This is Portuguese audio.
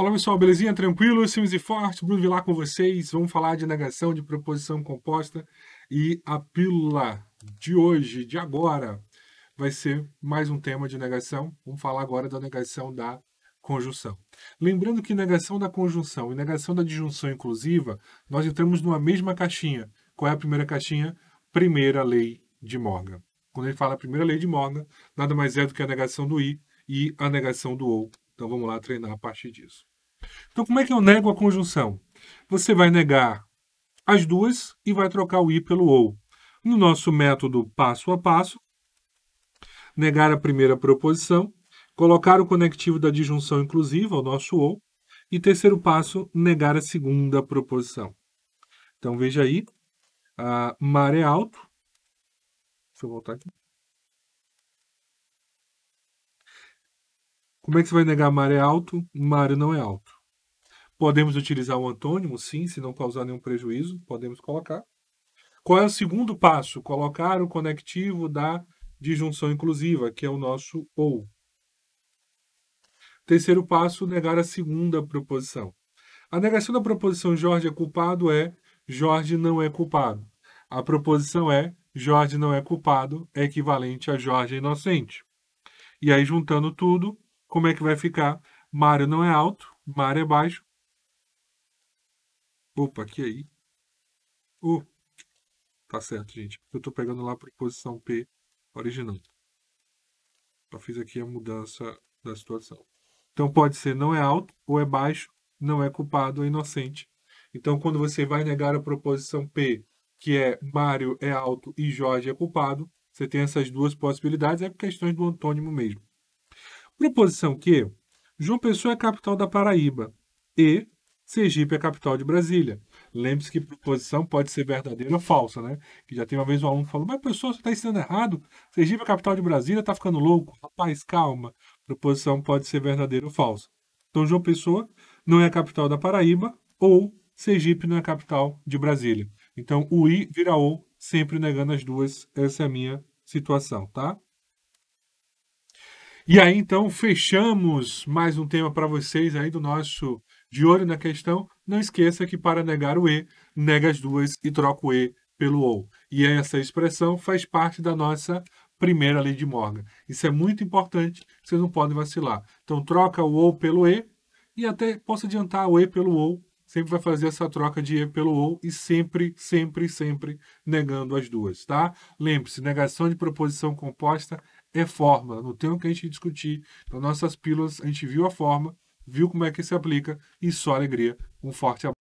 Fala pessoal, belezinha? Tranquilo? simples e Forte, Bruno Vilar com vocês. Vamos falar de negação, de proposição composta e a pílula de hoje, de agora, vai ser mais um tema de negação. Vamos falar agora da negação da conjunção. Lembrando que negação da conjunção e negação da disjunção inclusiva, nós entramos numa mesma caixinha. Qual é a primeira caixinha? Primeira lei de Morgan. Quando ele fala a primeira lei de Morgan, nada mais é do que a negação do i e a negação do ou. Então vamos lá treinar a partir disso. Então, como é que eu nego a conjunção? Você vai negar as duas e vai trocar o i pelo ou. No nosso método passo a passo, negar a primeira proposição, colocar o conectivo da disjunção inclusiva, o nosso ou, e terceiro passo, negar a segunda proposição. Então, veja aí, a é alto, deixa eu voltar aqui, Como é que você vai negar mar é alto? Mar não é alto. Podemos utilizar um antônimo, sim, se não causar nenhum prejuízo, podemos colocar. Qual é o segundo passo? Colocar o conectivo da disjunção inclusiva, que é o nosso ou. Terceiro passo, negar a segunda proposição. A negação da proposição Jorge é culpado é Jorge não é culpado. A proposição é Jorge não é culpado é equivalente a Jorge é inocente. E aí, juntando tudo, como é que vai ficar. Mário não é alto, Mário é baixo. Opa, aqui aí. Uh, tá certo, gente. Eu estou pegando lá para posição P original. Só fiz aqui a mudança da situação. Então pode ser não é alto ou é baixo, não é culpado ou é inocente. Então quando você vai negar a proposição P, que é Mário é alto e Jorge é culpado, você tem essas duas possibilidades, é por questões do antônimo mesmo. Proposição que João Pessoa é capital da Paraíba e Sergipe é capital de Brasília. Lembre-se que proposição pode ser verdadeira ou falsa, né? Que já tem uma vez um aluno que falou, mas pessoa, você está ensinando errado? Sergipe é capital de Brasília, tá ficando louco? Rapaz, calma. Proposição pode ser verdadeira ou falsa. Então, João Pessoa não é a capital da Paraíba ou Sergipe não é a capital de Brasília. Então, o I vira O, sempre negando as duas. Essa é a minha situação, tá? E aí então fechamos mais um tema para vocês aí do nosso De Olho na Questão. Não esqueça que para negar o E, nega as duas e troca o E pelo OU. E essa expressão faz parte da nossa primeira lei de Morgan. Isso é muito importante, vocês não podem vacilar. Então troca o OU pelo E e até posso adiantar o E pelo OU. Sempre vai fazer essa troca de E pelo OU e sempre, sempre, sempre negando as duas, tá? Lembre-se, negação de proposição composta é fórmula, no termo que a gente discutir. Nas então, nossas pílulas, a gente viu a forma, viu como é que se aplica e só alegria. Um forte abraço.